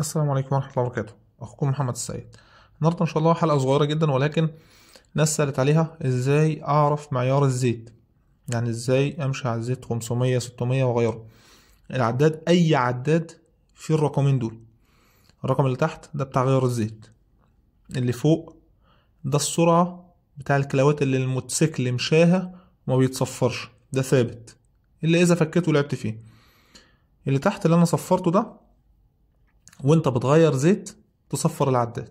السلام عليكم ورحمة الله وبركاته أخوكم محمد السيد النهاردة إن شاء الله حلقة صغيرة جدا ولكن ناس سألت عليها إزاي أعرف معيار الزيت يعني إزاي أمشي على الزيت 500 600 وغيره العداد أي عداد فيه الرقمين دول الرقم اللي تحت ده بتاع غيار الزيت اللي فوق ده السرعة بتاع الكلاوات اللي الموتوسيكل مشاها وما بيتصفرش ده ثابت اللي إذا فكيته لعبت فيه اللي تحت اللي أنا صفرته ده وانت بتغير زيت تصفر العداد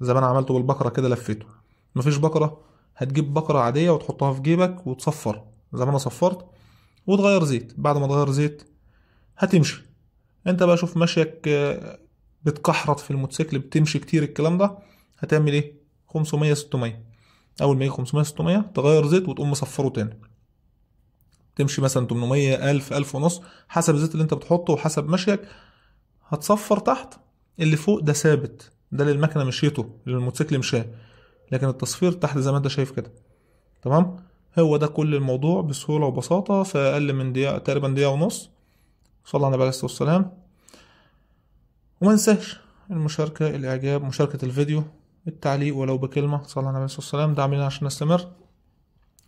زي ما انا عملته بالبقره كده لفيته مفيش بقره هتجيب بقره عاديه وتحطها في جيبك وتصفر زي ما انا صفرت وتغير زيت بعد ما تغير زيت هتمشي انت بقى شوف مشيك آه، بتكحرط في الموتوسيكل بتمشي كتير الكلام ده هتعمل ايه 500 600 اول ما يجي 500 600 تغير زيت وتقوم مصفره تاني تمشي مثلا 800 1000 1000 ونص حسب الزيت اللي انت بتحطه وحسب مشيك هتصفر تحت اللي فوق ده ثابت ده اللي المكنه مشيته اللي الموتوسيكل مشاه لكن التصفير تحت زي ما انت شايف كده تمام هو ده كل الموضوع بسهوله وبساطه في اقل من دقيقه تقريبا دقيقه ونص صلى على النبي عليه الصلاه والسلام وما ننساش المشاركه الاعجاب مشاركه الفيديو التعليق ولو بكلمه صلى الله عليه وسلم ده عاملين عشان نستمر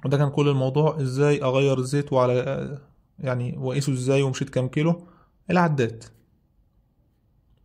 وده كان كل الموضوع ازاي اغير الزيت وعلى يعني واقيسه ازاي ومشيت كام كيلو العداد